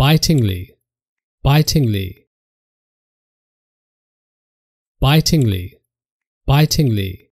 bitingly, bitingly, bitingly, bitingly.